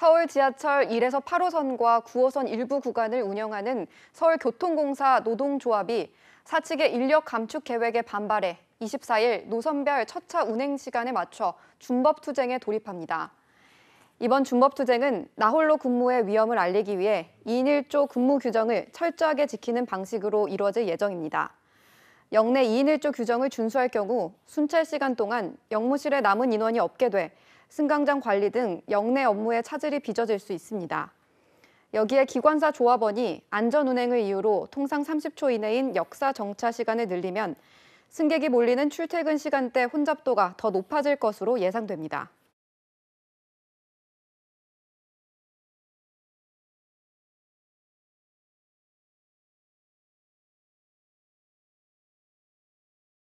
서울 지하철 1에서 8호선과 9호선 일부 구간을 운영하는 서울교통공사 노동조합이 사측의 인력 감축 계획에 반발해 24일 노선별 첫차 운행 시간에 맞춰 준법 투쟁에 돌입합니다. 이번 준법 투쟁은 나홀로 근무의 위험을 알리기 위해 2인 1조 근무 규정을 철저하게 지키는 방식으로 이루어질 예정입니다. 영내 2인 1조 규정을 준수할 경우 순찰 시간 동안 영무실에 남은 인원이 없게 돼 승강장 관리 등 역내 업무에 차질이 빚어질 수 있습니다. 여기에 기관사 조합원이 안전 운행을 이유로 통상 30초 이내인 역사 정차 시간을 늘리면 승객이 몰리는 출퇴근 시간대 혼잡도가 더 높아질 것으로 예상됩니다.